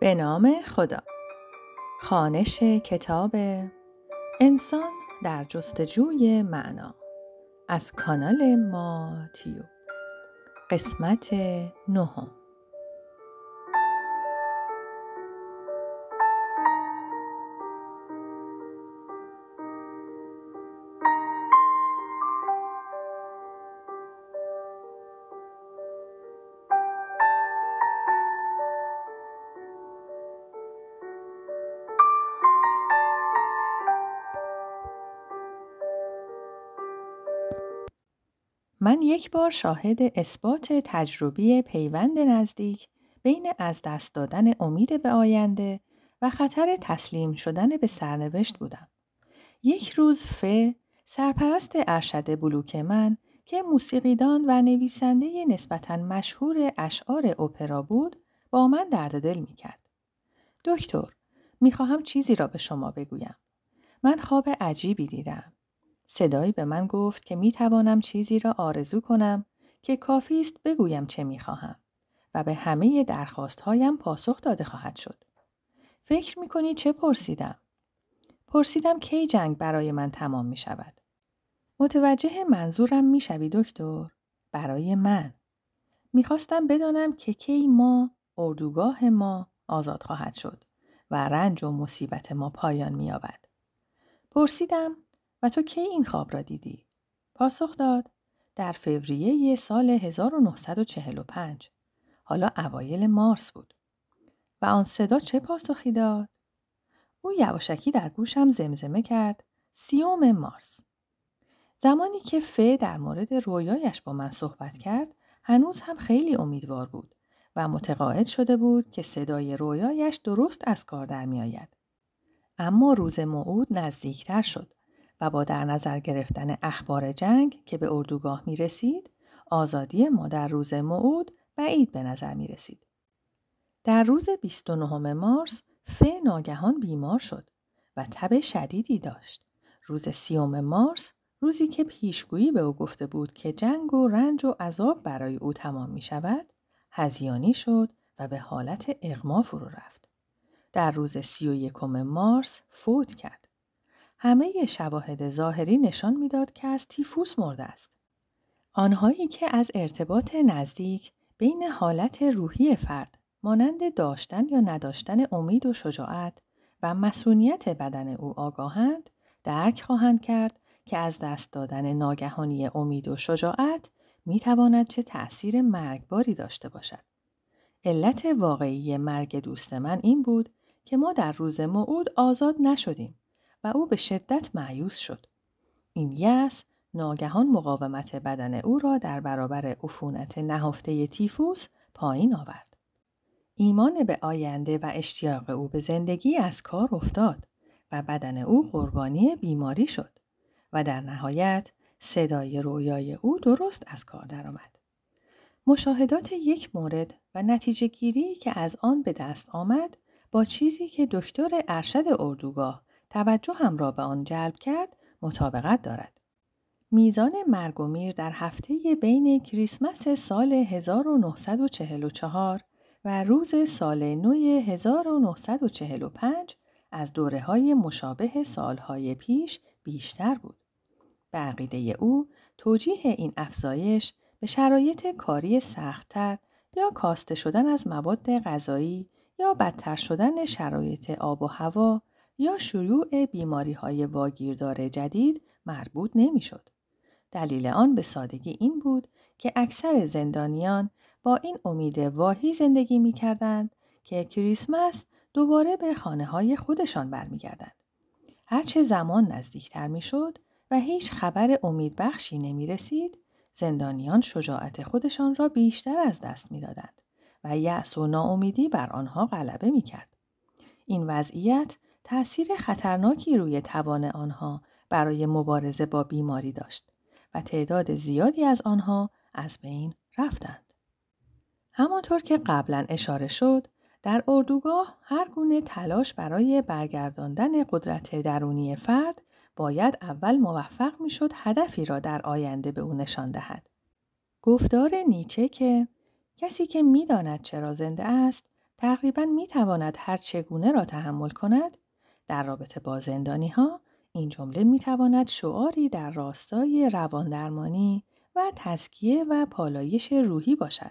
به نام خدا خانش کتاب انسان در جستجوی معنا از کانال ماتیو قسمت نهم من یک بار شاهد اثبات تجربی پیوند نزدیک بین از دست دادن امید به آینده و خطر تسلیم شدن به سرنوشت بودم. یک روز ف سرپرست ارشد بلوک من که موسیقیدان و نویسنده نسبتا مشهور اشعار اپرا بود با من درد دل می کرد. دکتر، میخواهم چیزی را به شما بگویم. من خواب عجیبی دیدم. صدایی به من گفت که می توانم چیزی را آرزو کنم که کافی است بگویم چه می خواهم و به همه درخواست هایم پاسخ داده خواهد شد. فکر می کنی چه پرسیدم؟ پرسیدم کی جنگ برای من تمام می شود. متوجه منظورم می شوی دکتر؟ برای من. میخواستم بدانم که کی ما، اردوگاه ما آزاد خواهد شد و رنج و مصیبت ما پایان می یابد. پرسیدم و تو کی این خواب را دیدی؟ پاسخ داد در فوریه سال 1945 حالا اوایل مارس بود و آن صدا چه پاسخی داد او یواشکی در گوشم زمزمه کرد سیوم مارس زمانی که ف در مورد رویایش با من صحبت کرد هنوز هم خیلی امیدوار بود و متقاعد شده بود که صدای رویایش درست از کار در آید اما روز موعود نزدیکتر شد و با در نظر گرفتن اخبار جنگ که به اردوگاه می رسید، آزادی ما در روز و بعید به نظر می رسید. در روز 29 مارس ف ناگهان بیمار شد و تب شدیدی داشت. روز سیوم مارس روزی که پیشگویی به او گفته بود که جنگ و رنج و عذاب برای او تمام می شود، هزیانی شد و به حالت اغما فرو رفت. در روز سی و مارس فوت کرد. همه شواهد ظاهری نشان میداد که از تیفوس مرده است. آنهایی که از ارتباط نزدیک بین حالت روحی فرد مانند داشتن یا نداشتن امید و شجاعت و مسئولیت بدن او آگاهند درک خواهند کرد که از دست دادن ناگهانی امید و شجاعت می تواند چه تأثیر مرگباری داشته باشد. علت واقعی مرگ دوست من این بود که ما در روز موعود آزاد نشدیم و او به شدت معیوس شد. این یس ناگهان مقاومت بدن او را در برابر عفونت نهفته تیفوس پایین آورد. ایمان به آینده و اشتیاق او به زندگی از کار افتاد و بدن او قربانی بیماری شد و در نهایت صدای رویای او درست از کار درآمد. مشاهدات یک مورد و نتیجه گیری که از آن به دست آمد با چیزی که دکتر ارشد اردوگاه توجه هم را به آن جلب کرد مطابقت دارد. میزان مرگ و میر در هفته بین کریسمس سال 1944 و روز سال نو 1945 از دوره های مشابه سالهای پیش بیشتر بود. به عقیده او توجیه این افزایش به شرایط کاری سختتر یا کاسته شدن از مواد غذایی یا بدتر شدن شرایط آب و هوا یا شروع بیماری های واگیردار جدید مربوط نمیشد. دلیل آن به سادگی این بود که اکثر زندانیان با این امید واهی زندگی می که کریسمس دوباره به خانه های خودشان برمیگردند. هرچه زمان نزدیکتر میشد و هیچ خبر امید بخشی نمی رسید، زندانیان شجاعت خودشان را بیشتر از دست میدادند و یأس و ناامیدی بر آنها غلبه می کرد. این وضعیت تأثیر خطرناکی روی توان آنها برای مبارزه با بیماری داشت و تعداد زیادی از آنها از بین رفتند. همانطور که قبلا اشاره شد، در اردوگاه هر گونه تلاش برای برگرداندن قدرت درونی فرد باید اول موفق میشد هدفی را در آینده به او نشان دهد. گفتار نیچه که کسی که میداند چرا زنده است تقریبا میتواند هر چگونه را تحمل کند در رابطه با زندانی ها این جمله می تواند شعاری در راستای رواندرمانی و تسکیه و پالایش روحی باشد.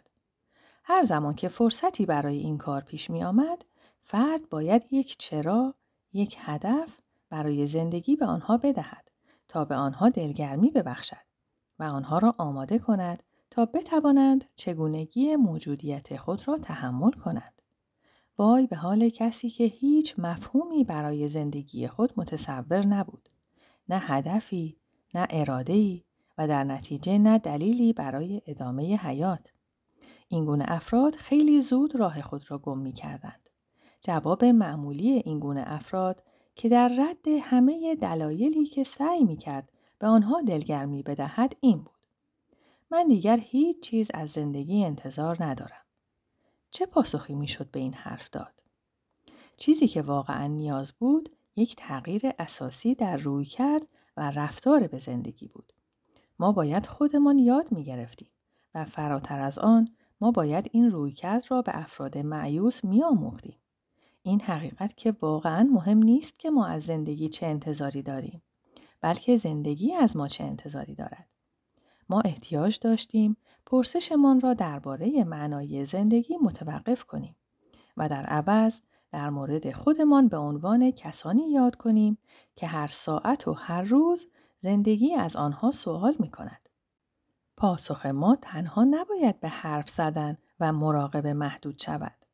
هر زمان که فرصتی برای این کار پیش می آمد، فرد باید یک چرا، یک هدف برای زندگی به آنها بدهد تا به آنها دلگرمی ببخشد و آنها را آماده کند تا بتوانند چگونگی موجودیت خود را تحمل کنند. وای به حال کسی که هیچ مفهومی برای زندگی خود متصور نبود. نه هدفی، نه ارادهی و در نتیجه نه دلیلی برای ادامه حیات. این گونه افراد خیلی زود راه خود را گم می کردند. جواب معمولی این گونه افراد که در رد همه دلایلی که سعی می کرد به آنها دلگرمی بدهد این بود. من دیگر هیچ چیز از زندگی انتظار ندارم. چه پاسخی میشد به این حرف داد؟ چیزی که واقعا نیاز بود یک تغییر اساسی در روی کرد و رفتار به زندگی بود. ما باید خودمان یاد می گرفتیم و فراتر از آن ما باید این رویکرد را به افراد معیوس می آموختیم. این حقیقت که واقعا مهم نیست که ما از زندگی چه انتظاری داریم بلکه زندگی از ما چه انتظاری دارد ما احتیاج داشتیم پرسشمان را درباره معنای زندگی متوقف کنیم و در عوض در مورد خودمان به عنوان کسانی یاد کنیم که هر ساعت و هر روز زندگی از آنها سوال می کند. پاسخ ما تنها نباید به حرف زدن و مراقب محدود شود،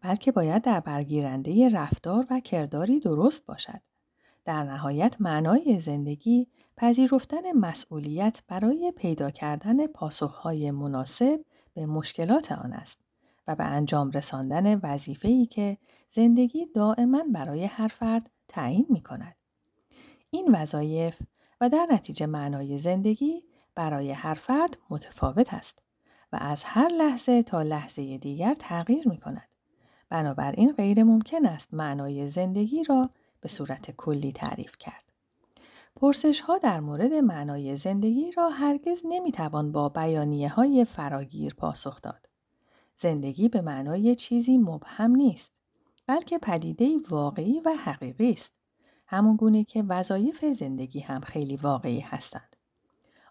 بلکه باید در برگیرنده رفتار و کرداری درست باشد. در نهایت معنای زندگی پذیرفتن مسئولیت برای پیدا کردن پاسخهای مناسب به مشکلات آن است و به انجام رساندن وظیفه‌ای که زندگی دائما برای هر فرد تعیین می کند. این وظایف و در نتیجه معنای زندگی برای هر فرد متفاوت است و از هر لحظه تا لحظه دیگر تغییر می کند. بنابراین غیر ممکن است معنای زندگی را به صورت کلی تعریف کرد. پرسش ها در مورد معنای زندگی را هرگز نمیتوان با بیانیه های فراگیر پاسخ داد. زندگی به معنای چیزی مبهم نیست، بلکه پدیده واقعی و حقیقی است. همون گونه که وظایف زندگی هم خیلی واقعی هستند.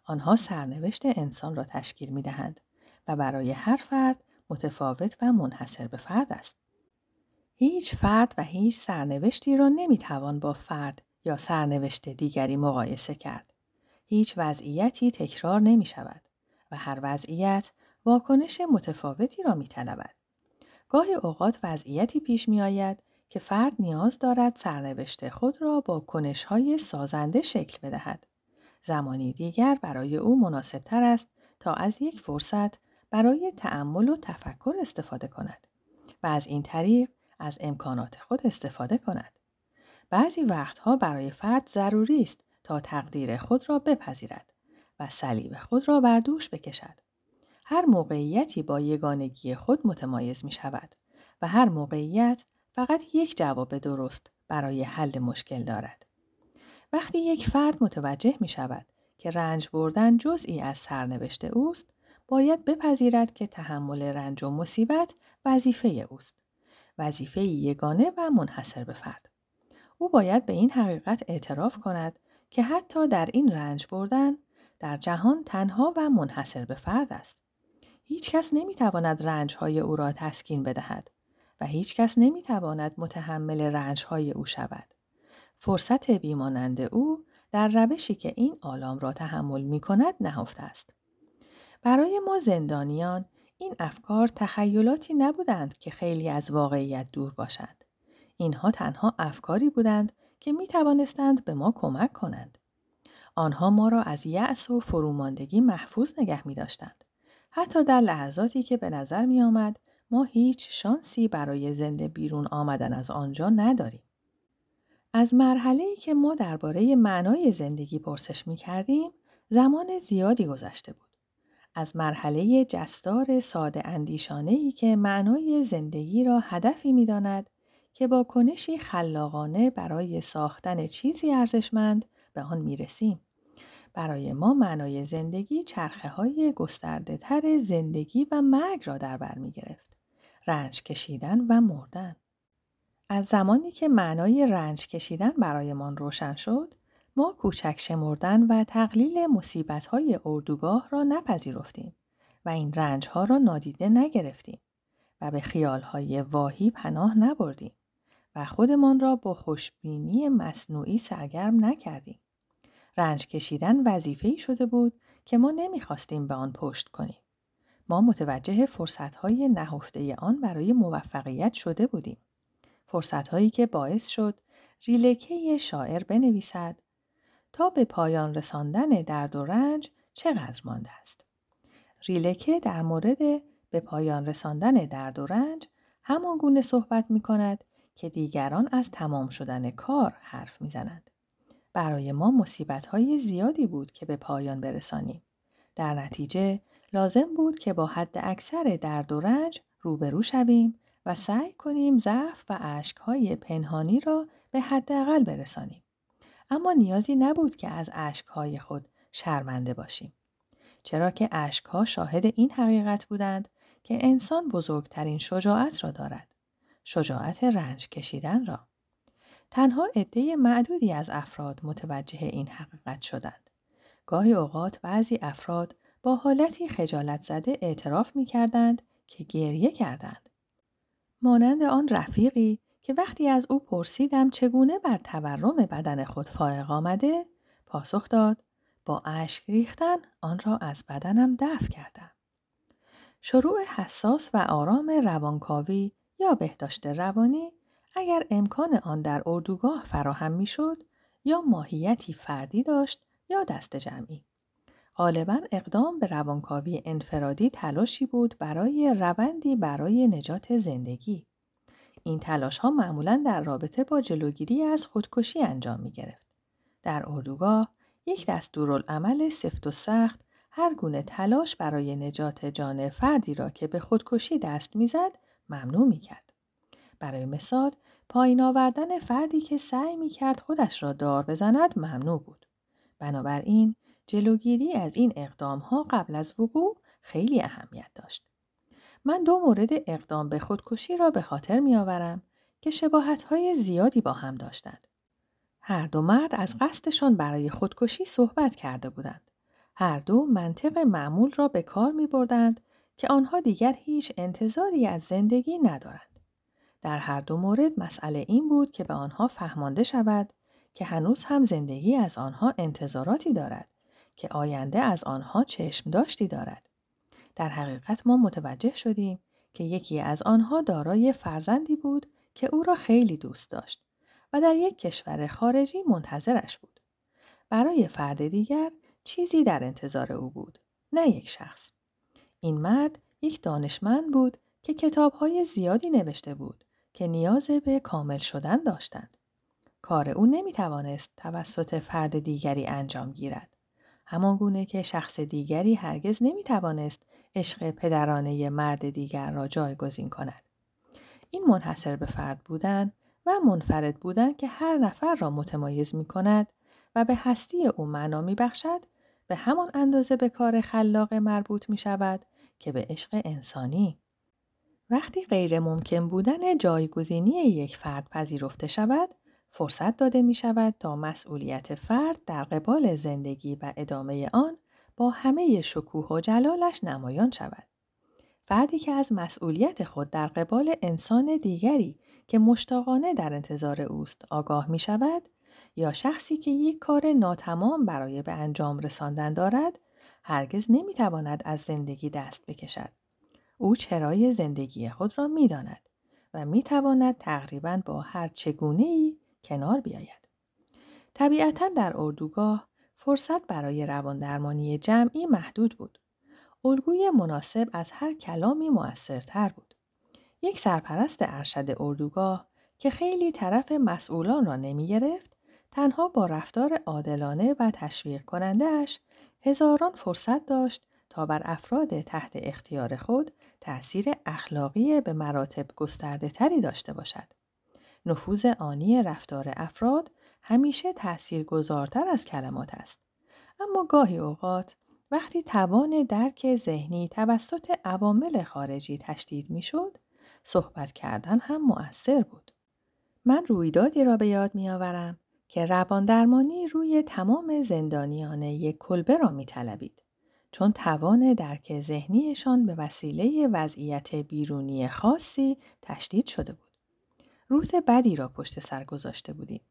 آنها سرنوشت انسان را تشکیل می دهند و برای هر فرد متفاوت و منحصر به فرد است. هیچ فرد و هیچ سرنوشتی را نمیتوان با فرد یا سرنوشت دیگری مقایسه کرد. هیچ وضعیتی تکرار نمی شود و هر وضعیت واکنش متفاوتی را می گاه گاهی اوقات وضعیتی پیش می آید که فرد نیاز دارد سرنوشت خود را با کنش های سازنده شکل بدهد. زمانی دیگر برای او تر است تا از یک فرصت برای تعمل و تفکر استفاده کند و از این طریق از امکانات خود استفاده کند. بعضی وقتها برای فرد ضروری است تا تقدیر خود را بپذیرد و صلیب خود را بر دوش بکشد. هر موقعیتی با یگانگی خود متمایز می شود و هر موقعیت فقط یک جواب درست برای حل مشکل دارد. وقتی یک فرد متوجه می شود که رنج بردن جزئی از سرنوشت اوست، باید بپذیرد که تحمل رنج و مصیبت وظیفه اوست. وظیفه یگانه و منحصر به فرد. او باید به این حقیقت اعتراف کند که حتی در این رنج بردن در جهان تنها و منحصر به فرد است. هیچ کس نمی تواند رنج های او را تسکین بدهد و هیچ کس نمی متحمل رنج های او شود. فرصت بیمانند او در روشی که این آلام را تحمل می کند نهفته است. برای ما زندانیان این افکار تخیلاتی نبودند که خیلی از واقعیت دور باشند. اینها تنها افکاری بودند که می توانستند به ما کمک کنند. آنها ما را از یأس و فروماندگی محفوظ نگه می داشتند. حتی در لحظاتی که به نظر می آمد ما هیچ شانسی برای زنده بیرون آمدن از آنجا نداریم. از مرحله ای که ما درباره معنای زندگی پرسش می کردیم زمان زیادی گذشته بود. از مرحله جستار ساده اندیشانه ای که معنای زندگی را هدفی می داند که با کنشی خلاقانه برای ساختن چیزی ارزشمند به آن می رسیم. برای ما معنای زندگی چرخه های گسترده تر زندگی و مرگ را در بر می گرفت. رنج کشیدن و مردن. از زمانی که معنای رنج کشیدن برایمان روشن شد، ما کوچک شمردن و تقلیل مصیبت‌های اردوگاه را نپذیرفتیم و این رنجها را نادیده نگرفتیم و به خیالهای واهی پناه نبردیم و خودمان را با خوشبینی مصنوعی سرگرم نکردیم. رنج کشیدن وظیفه‌ای شده بود که ما نمیخواستیم به آن پشت کنیم. ما متوجه فرصتهای نهفته آن برای موفقیت شده بودیم. فرصتهایی که باعث شد ریلکه شاعر بنویسد تا به پایان رساندن درد و رنج چقدر مانده است. ریلکه در مورد به پایان رساندن درد و رنج همان گونه صحبت می کند که دیگران از تمام شدن کار حرف می زند. برای ما مصیبت های زیادی بود که به پایان برسانیم. در نتیجه لازم بود که با حد اکثر درد و رنج روبرو شویم و سعی کنیم ضعف و های پنهانی را به حداقل برسانیم. اما نیازی نبود که از اشکهای خود شرمنده باشیم. چرا که اشکها شاهد این حقیقت بودند که انسان بزرگترین شجاعت را دارد. شجاعت رنج کشیدن را. تنها عده معدودی از افراد متوجه این حقیقت شدند. گاهی اوقات بعضی افراد با حالتی خجالت زده اعتراف می کردند که گریه کردند. مانند آن رفیقی که وقتی از او پرسیدم چگونه بر تورم بدن خود فائق آمده پاسخ داد با اشک ریختن آن را از بدنم دفع کردم شروع حساس و آرام روانکاوی یا بهداشت روانی اگر امکان آن در اردوگاه فراهم میشد یا ماهیتی فردی داشت یا دست جمعی غالبا اقدام به روانکاوی انفرادی تلاشی بود برای روندی برای نجات زندگی این تلاش ها معمولا در رابطه با جلوگیری از خودکشی انجام می گرفت. در اردوگاه یک دستورالعمل سفت و سخت هر گونه تلاش برای نجات جان فردی را که به خودکشی دست میزد ممنوع می کرد. برای مثال پایین آوردن فردی که سعی می کرد خودش را دار بزند ممنوع بود. بنابراین جلوگیری از این اقدام ها قبل از وقوع خیلی اهمیت داشت. من دو مورد اقدام به خودکشی را به خاطر می آورم که شباهت های زیادی با هم داشتند. هر دو مرد از قصدشان برای خودکشی صحبت کرده بودند. هر دو منطق معمول را به کار می بردند که آنها دیگر هیچ انتظاری از زندگی ندارند. در هر دو مورد مسئله این بود که به آنها فهمانده شود که هنوز هم زندگی از آنها انتظاراتی دارد که آینده از آنها چشم داشتی دارد. در حقیقت ما متوجه شدیم که یکی از آنها دارای فرزندی بود که او را خیلی دوست داشت و در یک کشور خارجی منتظرش بود. برای فرد دیگر چیزی در انتظار او بود، نه یک شخص. این مرد یک دانشمند بود که کتابهای زیادی نوشته بود که نیاز به کامل شدن داشتند. کار او نمی توانست توسط فرد دیگری انجام گیرد. همان گونه که شخص دیگری هرگز نمی توانست عشق پدرانه مرد دیگر را جایگزین کند. این منحصر به فرد بودن و منفرد بودن که هر نفر را متمایز می کند و به هستی او معنا می بخشد به همان اندازه به کار خلاق مربوط می شود که به عشق انسانی. وقتی غیر ممکن بودن جایگزینی یک فرد پذیرفته شود، فرصت داده می شود تا مسئولیت فرد در قبال زندگی و ادامه آن با همه شکوه و جلالش نمایان شود. فردی که از مسئولیت خود در قبال انسان دیگری که مشتاقانه در انتظار اوست آگاه می شود یا شخصی که یک کار ناتمام برای به انجام رساندن دارد هرگز نمی تواند از زندگی دست بکشد. او چرای زندگی خود را می داند و می تواند تقریبا با هر چگونه ای کنار بیاید. طبیعتا در اردوگاه فرصت برای رواندرمانی جمعی محدود بود. الگوی مناسب از هر کلامی موثرتر بود. یک سرپرست ارشد اردوگاه که خیلی طرف مسئولان را نمی گرفت، تنها با رفتار عادلانه و تشویق کنندهش هزاران فرصت داشت تا بر افراد تحت اختیار خود تأثیر اخلاقی به مراتب گسترده تری داشته باشد. نفوذ آنی رفتار افراد همیشه گذارتر از کلمات است. اما گاهی اوقات وقتی توان درک ذهنی توسط عوامل خارجی تشدید شد، صحبت کردن هم مؤثر بود. من رویدادی را به یاد آورم که روان درمانی روی تمام زندانیان یک کلبه را می تلبید چون توان درک ذهنیشان به وسیله وضعیت بیرونی خاصی تشدید شده بود. روز بدی را پشت سر گذاشته بودیم.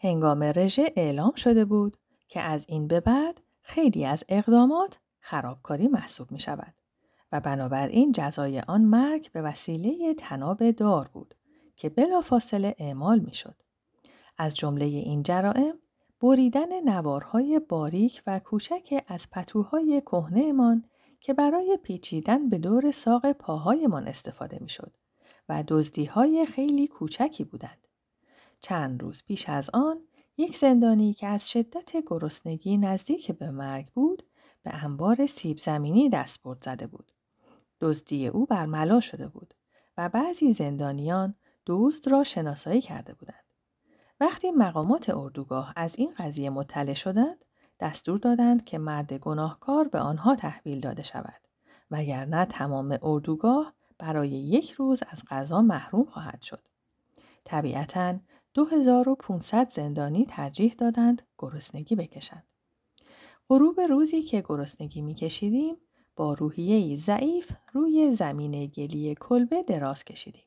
هنگام رژه اعلام شده بود که از این به بعد خیلی از اقدامات خرابکاری محسوب می شود و بنابراین جزای آن مرگ به وسیله تناب دار بود که بلافاصله اعمال می شد. از جمله این جرائم بریدن نوارهای باریک و کوچک از پتوهای کهنهمان که برای پیچیدن به دور ساق پاهایمان استفاده می شد و های خیلی کوچکی بودند. چند روز پیش از آن یک زندانی که از شدت گرسنگی نزدیک به مرگ بود به انبار سیب زمینی دست برد زده بود. دزدی او برملا شده بود و بعضی زندانیان دوست را شناسایی کرده بودند. وقتی مقامات اردوگاه از این قضیه مطلع شدند، دستور دادند که مرد گناهکار به آنها تحویل داده شود وگرنه تمام اردوگاه برای یک روز از غذا محروم خواهد شد. طبیعتاً 2500 زندانی ترجیح دادند گرسنگی بکشند. غروب روزی که گرسنگی میکشیدیم با روحیه ضعیف روی زمین گلی کلبه دراز کشیدیم.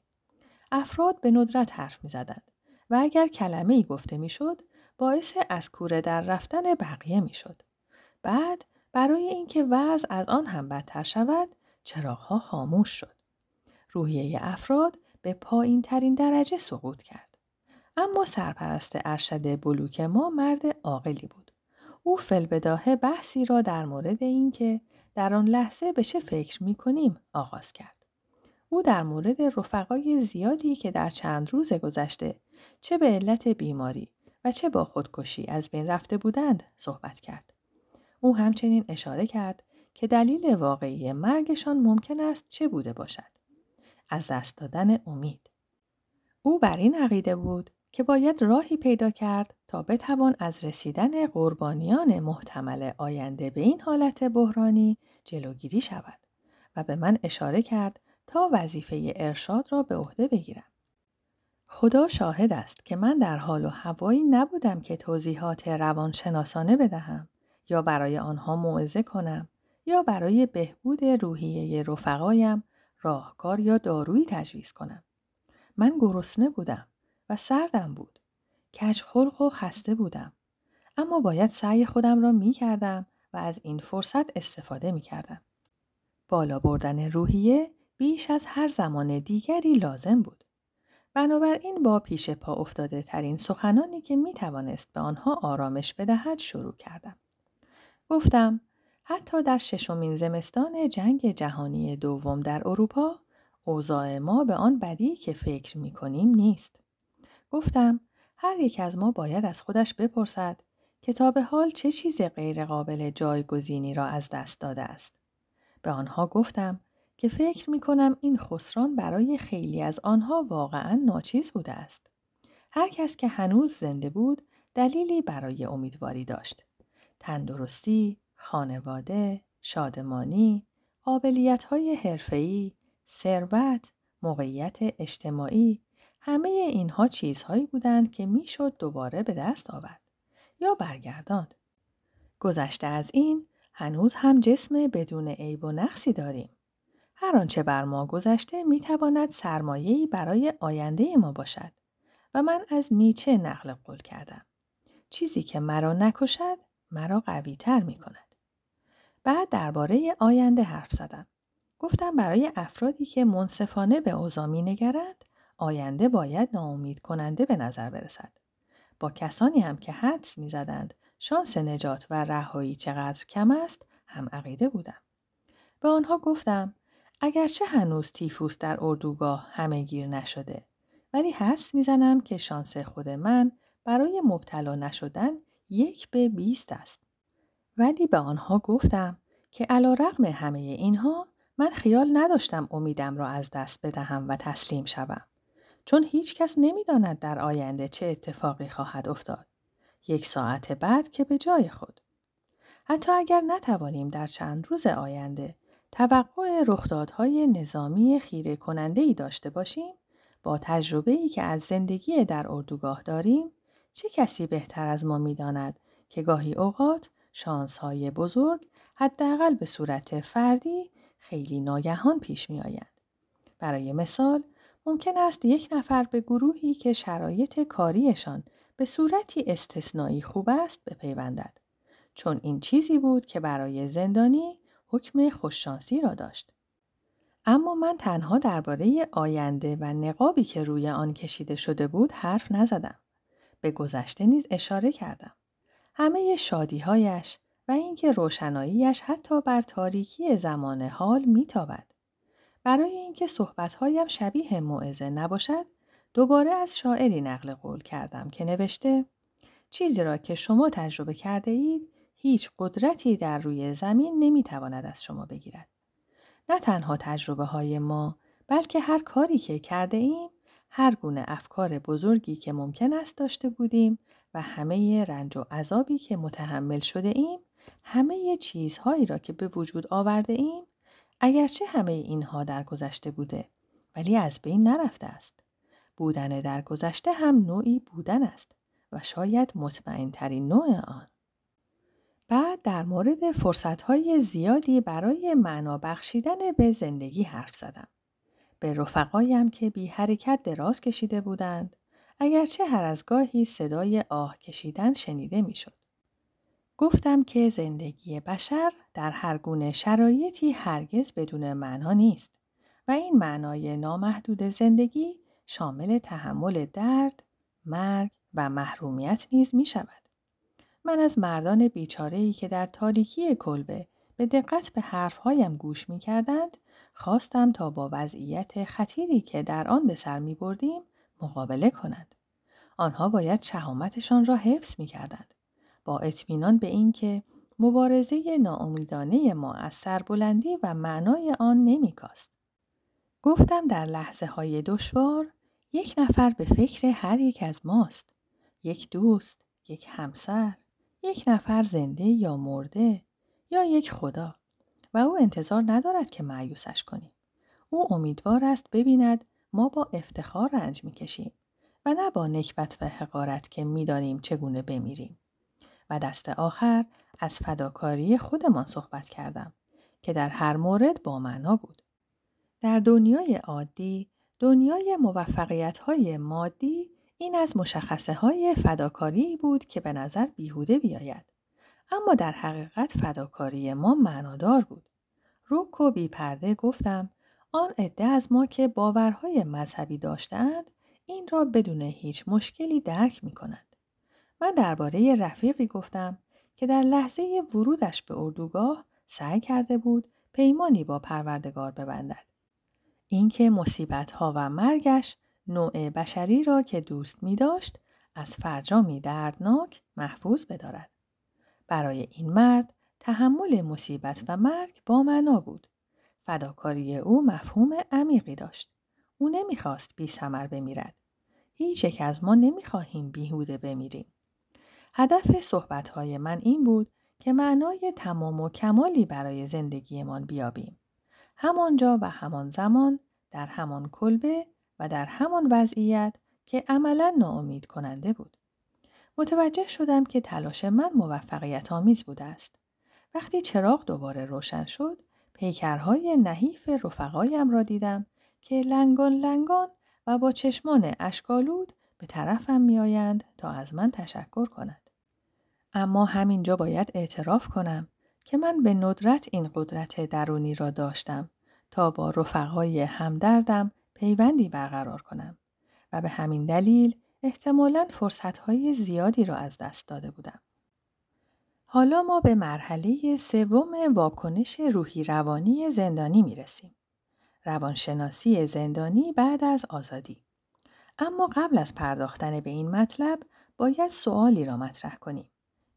افراد به ندرت حرف می زدند و اگر کلمه ای گفته می شد باعث از کوره در رفتن بقیه می شد. بعد برای اینکه وضع از آن هم بدتر شود چراغها خاموش شد. روحیه افراد به پایین ترین درجه سقوط کرد. اما سرپرست ارشد بلوک ما مرد عاقلی بود. او فلبداهه بحثی را در مورد اینکه در آن لحظه به چه فکر می کنیم آغاز کرد. او در مورد رفقای زیادی که در چند روز گذشته چه به علت بیماری و چه با خودکشی از بین رفته بودند صحبت کرد. او همچنین اشاره کرد که دلیل واقعی مرگشان ممکن است چه بوده باشد. از دست دادن امید. او بر این عقیده بود که باید راهی پیدا کرد تا بتوان از رسیدن قربانیان محتمل آینده به این حالت بحرانی جلوگیری شود و به من اشاره کرد تا وظیفه ارشاد را به عهده بگیرم. خدا شاهد است که من در حال و هوایی نبودم که توضیحات روانشناسانه بدهم یا برای آنها موعظه کنم یا برای بهبود روحیه رفقایم راهکار یا دارویی تجویز کنم. من گرسنه بودم و سردم بود. خلق و خسته بودم. اما باید سعی خودم را می کردم و از این فرصت استفاده می کردم. بالا بردن روحیه بیش از هر زمان دیگری لازم بود. بنابراین با پیش پا افتاده ترین سخنانی که می توانست به آنها آرامش بدهد شروع کردم. گفتم حتی در ششمین زمستان جنگ جهانی دوم در اروپا اوضاع ما به آن بدی که فکر می کنیم نیست. گفتم هر یک از ما باید از خودش بپرسد که تا به حال چه چیز غیرقابل جایگزینی را از دست داده است. به آنها گفتم که فکر می کنم این خسران برای خیلی از آنها واقعا ناچیز بوده است. هر کس که هنوز زنده بود دلیلی برای امیدواری داشت. تندرستی، خانواده، شادمانی، های حرفه‌ای، ثروت، موقعیت اجتماعی همه اینها چیزهایی بودند که میشد دوباره به دست آورد یا برگرداند. گذشته از این هنوز هم جسم بدون عیب و نقصی داریم. هر آنچه بر ما گذشته می تواند سرمایه‌ای برای آینده ما باشد و من از نیچه نقل قول کردم. چیزی که مرا نکشد مرا قوی تر می کند. بعد درباره آینده حرف زدم. گفتم برای افرادی که منصفانه به اوضاع مینگرند آینده باید ناامید کننده به نظر برسد. با کسانی هم که حدس زدند شانس نجات و رهایی چقدر کم است هم عقیده بودم. به آنها گفتم اگرچه هنوز تیفوس در اردوگاه همه گیر نشده ولی می میزنم که شانس خود من برای مبتلا نشدن یک به بیست است. ولی به آنها گفتم که علا رقم همه اینها من خیال نداشتم امیدم را از دست بدهم و تسلیم شوم. چون هیچ کس نمیداند در آینده چه اتفاقی خواهد افتاد. یک ساعت بعد که به جای خود. حتی اگر نتوانیم در چند روز آینده توقع رخدادهای نظامی خیره کننده ای داشته باشیم با تجربه ای که از زندگی در اردوگاه داریم چه کسی بهتر از ما میداند که گاهی اوقات شانس های بزرگ حداقل به صورت فردی خیلی ناگهان پیش می آیند. برای مثال ممکن است یک نفر به گروهی که شرایط کاریشان به صورتی استثنایی خوب است بپیوندد چون این چیزی بود که برای زندانی حکم خوششانسی را داشت. اما من تنها درباره آینده و نقابی که روی آن کشیده شده بود حرف نزدم. به گذشته نیز اشاره کردم. همه شادیهایش و اینکه روشناییش حتی بر تاریکی زمان حال میتابد. برای اینکه صحبتهایم شبیه موعظه نباشد، دوباره از شاعری نقل قول کردم که نوشته چیزی را که شما تجربه کرده اید، هیچ قدرتی در روی زمین نمیتواند از شما بگیرد. نه تنها تجربه های ما، بلکه هر کاری که کرده ایم، هر گونه افکار بزرگی که ممکن است داشته بودیم، و همه رنج و عذابی که متحمل شده ایم همه چیزهایی را که به وجود آورده ایم اگرچه همه اینها در گذشته بوده ولی از بین نرفته است. بودن در گذشته هم نوعی بودن است و شاید مطمئن ترین نوع آن. بعد در مورد فرصتهای زیادی برای معنا بخشیدن به زندگی حرف زدم. به رفقایم که بی حرکت دراز کشیده بودند اگرچه هر از گاهی صدای آه کشیدن شنیده میشد. گفتم که زندگی بشر در هر گونه شرایطی هرگز بدون معنا نیست و این معنای نامحدود زندگی شامل تحمل درد، مرگ و محرومیت نیز می شود. من از مردان ای که در تاریکی کلبه به دقت به حرفهایم گوش می کردند، خواستم تا با وضعیت خطیری که در آن به سر می بردیم مقابله کنند. آنها باید شهامتشان را حفظ می کردند. با اطمینان به اینکه مبارزه ناامیدانه ما از سربلندی و معنای آن نمی کاست. گفتم در لحظه های دشوار یک نفر به فکر هر یک از ماست. یک دوست، یک همسر، یک نفر زنده یا مرده یا یک خدا و او انتظار ندارد که معیوسش کنیم. او امیدوار است ببیند ما با افتخار رنج میکشیم و نه با نکبت و حقارت که میدانیم چگونه بمیریم و دست آخر از فداکاری خودمان صحبت کردم که در هر مورد با معنا بود در دنیای عادی دنیای موفقیت های مادی این از مشخصه های فداکاری بود که به نظر بیهوده بیاید اما در حقیقت فداکاری ما معنادار بود روک و بیپرده گفتم آن عده از ما که باورهای مذهبی داشتند این را بدون هیچ مشکلی درک می کنند. من درباره رفیقی گفتم که در لحظه ورودش به اردوگاه سعی کرده بود پیمانی با پروردگار ببندد. اینکه مصیبت ها و مرگش نوع بشری را که دوست می داشت از فرجامی دردناک محفوظ بدارد. برای این مرد تحمل مصیبت و مرگ با معنا بود. فداکاری او مفهوم عمیقی داشت. او نمیخواست بی سمر بمیرد. هیچ یک از ما نمیخواهیم بیهوده بمیریم. هدف صحبتهای من این بود که معنای تمام و کمالی برای زندگیمان بیابیم. همانجا و همان زمان، در همان کلبه و در همان وضعیت که عملا ناامید کننده بود. متوجه شدم که تلاش من موفقیت آمیز بوده است. وقتی چراغ دوباره روشن شد، پیکرهای نحیف رفقایم را دیدم که لنگان لنگان و با چشمان اشکالود به طرفم میآیند تا از من تشکر کنند. اما همینجا باید اعتراف کنم که من به ندرت این قدرت درونی را داشتم تا با رفقای همدردم پیوندی برقرار کنم و به همین دلیل احتمالا فرصتهای زیادی را از دست داده بودم. حالا ما به مرحله سوم واکنش روحی روانی زندانی می رسیم. روانشناسی زندانی بعد از آزادی. اما قبل از پرداختن به این مطلب باید سوالی را مطرح کنیم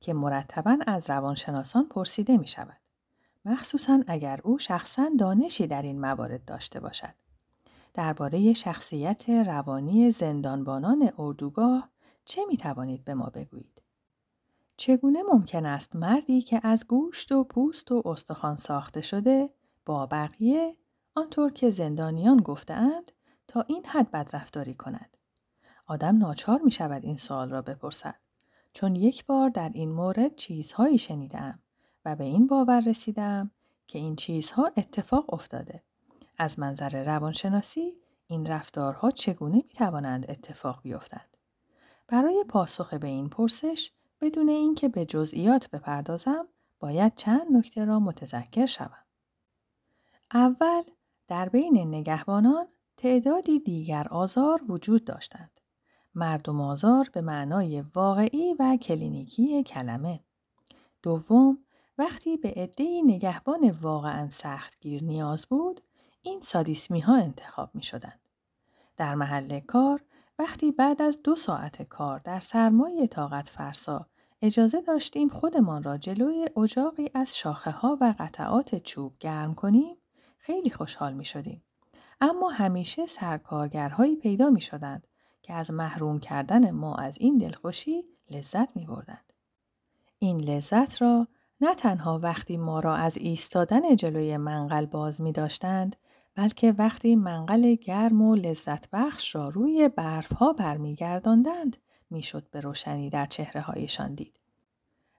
که مرتبا از روانشناسان پرسیده می شود. مخصوصا اگر او شخصا دانشی در این موارد داشته باشد. درباره شخصیت روانی زندانبانان اردوگاه چه می توانید به ما بگویید؟ چگونه ممکن است مردی که از گوشت و پوست و استخوان ساخته شده با بقیه آنطور که زندانیان گفتهاند تا این حد بدرفتاری کند آدم ناچار می شود این سوال را بپرسد چون یک بار در این مورد چیزهایی شنیدم و به این باور رسیدم که این چیزها اتفاق افتاده از منظر روانشناسی این رفتارها چگونه می توانند اتفاق بیفتند برای پاسخ به این پرسش بدون اینکه به جزئیات بپردازم باید چند نکته را متذکر شوم. اول در بین نگهبانان تعدادی دیگر آزار وجود داشتند. مردم آزار به معنای واقعی و کلینیکی کلمه. دوم، وقتی به عدهای نگهبان واقعا سختگیر نیاز بود، این سادیسمی ها انتخاب می شدند. در محل کار وقتی بعد از دو ساعت کار در سرمایه طاقت فرسا اجازه داشتیم خودمان را جلوی اجاقی از شاخه ها و قطعات چوب گرم کنیم خیلی خوشحال می شدیم. اما همیشه سرکارگرهایی پیدا می شدند که از محروم کردن ما از این دلخوشی لذت می بردند. این لذت را نه تنها وقتی ما را از ایستادن جلوی منقل باز می داشتند بلکه وقتی منقل گرم و لذت بخش را روی برف ها برمیگرداندند میشد به روشنی در چهره هایشان دید.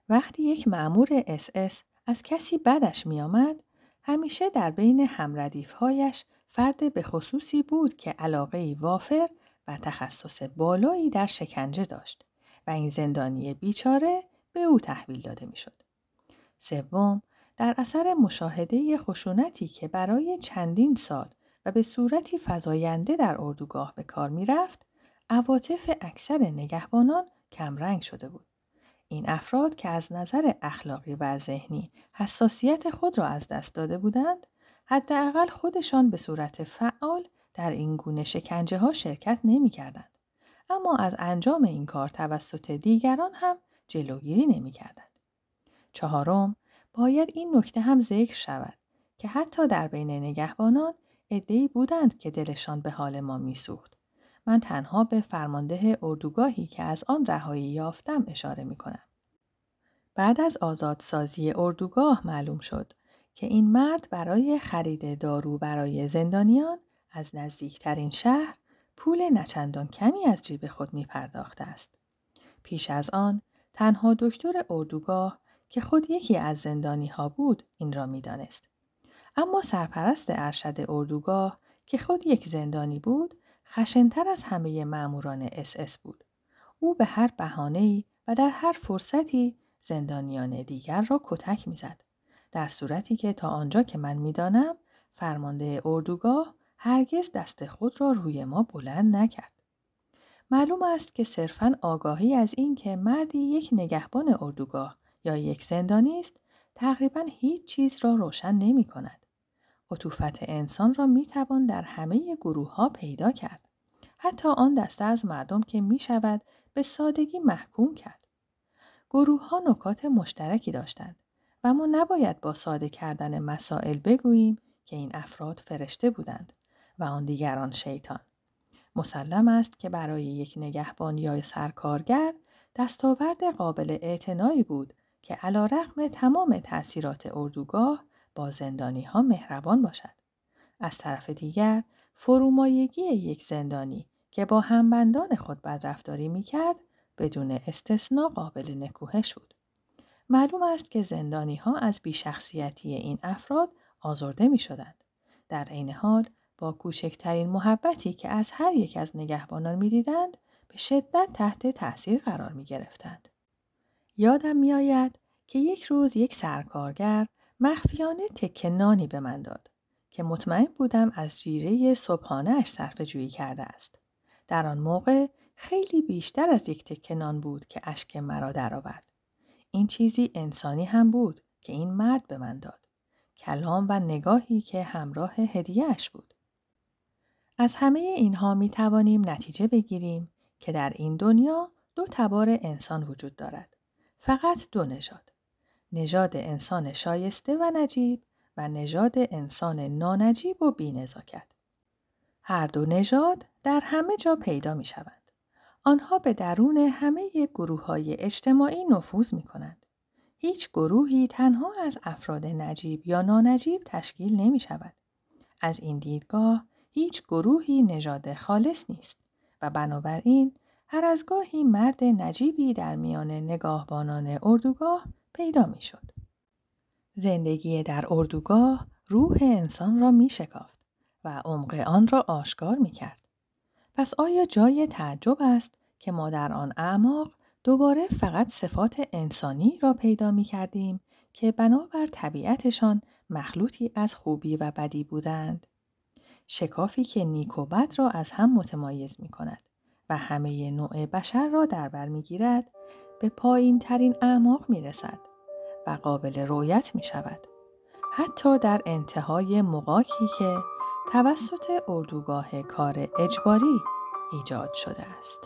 وقتی یک معمور اس اس از کسی بدش میآمد همیشه در بین همردیف هایش فرد به خصوصی بود که علاقه وافر و تخصص بالایی در شکنجه داشت و این زندانی بیچاره به او تحویل داده میشد. سوم در اثر مشاهده خشونتی که برای چندین سال و به صورتی فزاینده در اردوگاه به کار می رفت، عواطف اکثر نگهبانان کمرنگ شده بود. این افراد که از نظر اخلاقی و ذهنی حساسیت خود را از دست داده بودند، حداقل خودشان به صورت فعال در این گونه شکنجه ها شرکت نمی کردند. اما از انجام این کار توسط دیگران هم جلوگیری نمی کردند. چهارم، باید این نکته هم ذکر شود که حتی در بین نگهبانان عدهای بودند که دلشان به حال ما میسوخت من تنها به فرمانده اردوگاهی که از آن رهایی یافتم اشاره می کنم. بعد از آزادسازی اردوگاه معلوم شد که این مرد برای خرید دارو برای زندانیان از نزدیکترین شهر پول نچندان کمی از جیب خود می پرداخته است. پیش از آن تنها دکتر اردوگاه که خود یکی از زندانی ها بود این را میدانست. اما سرپرست ارشد اردوگاه که خود یک زندانی بود خشنتر از همه معموران اس اس بود. او به هر بهانه‌ای و در هر فرصتی زندانیان دیگر را کتک میزد. در صورتی که تا آنجا که من میدانم فرمانده اردوگاه هرگز دست خود را روی ما بلند نکرد. معلوم است که صرفا آگاهی از این که مردی یک نگهبان اردوگاه یا یک زندانی است تقریبا هیچ چیز را روشن نمی کند. عطوفت انسان را می توان در همه گروه ها پیدا کرد. حتی آن دسته از مردم که می شود به سادگی محکوم کرد. گروه ها نکات مشترکی داشتند و ما نباید با ساده کردن مسائل بگوییم که این افراد فرشته بودند و آن دیگران شیطان. مسلم است که برای یک نگهبان یا سرکارگر دستاورد قابل اعتنایی بود که علا رقم تمام تأثیرات اردوگاه با زندانی ها مهربان باشد. از طرف دیگر فرومایگی یک زندانی که با همبندان خود بدرفتاری می کرد بدون استثنا قابل نکوهش بود. معلوم است که زندانی ها از بیشخصیتی این افراد آزرده می شدند. در عین حال با کوچکترین محبتی که از هر یک از نگهبانان می دیدند به شدت تحت تاثیر قرار می گرفتند. یادم میآید که یک روز یک سرکارگر مخفیانه تکنانی نانی به من داد که مطمئن بودم از جیره صبحانهاش صرف جویی کرده است. در آن موقع خیلی بیشتر از یک تکنان نان بود که اشک مرا درآورد. این چیزی انسانی هم بود که این مرد به من داد. کلام و نگاهی که همراه اش بود. از همه اینها می توانیم نتیجه بگیریم که در این دنیا دو تبار انسان وجود دارد. فقط دو نژاد نژاد انسان شایسته و نجیب و نژاد انسان نانجیب و بینزاکت هر دو نژاد در همه جا پیدا می شوند. آنها به درون همه گروه های اجتماعی نفوذ می کنند. هیچ گروهی تنها از افراد نجیب یا نانجیب تشکیل نمی شود. از این دیدگاه هیچ گروهی نژاد خالص نیست و بنابراین هر از گاهی مرد نجیبی در میان نگاهبانان اردوگاه پیدا می شد. زندگی در اردوگاه روح انسان را می شکافت و عمق آن را آشکار می کرد. پس آیا جای تعجب است که ما در آن اعماق دوباره فقط صفات انسانی را پیدا می کردیم که بنابر طبیعتشان مخلوطی از خوبی و بدی بودند؟ شکافی که نیک و بد را از هم متمایز می کند. و همه نوع بشر را در بر میگیرد به پایین ترین اعماق می رسد و قابل رویت می شود. حتی در انتهای مقاکی که توسط اردوگاه کار اجباری ایجاد شده است.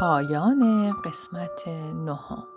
پایان قسمت نهم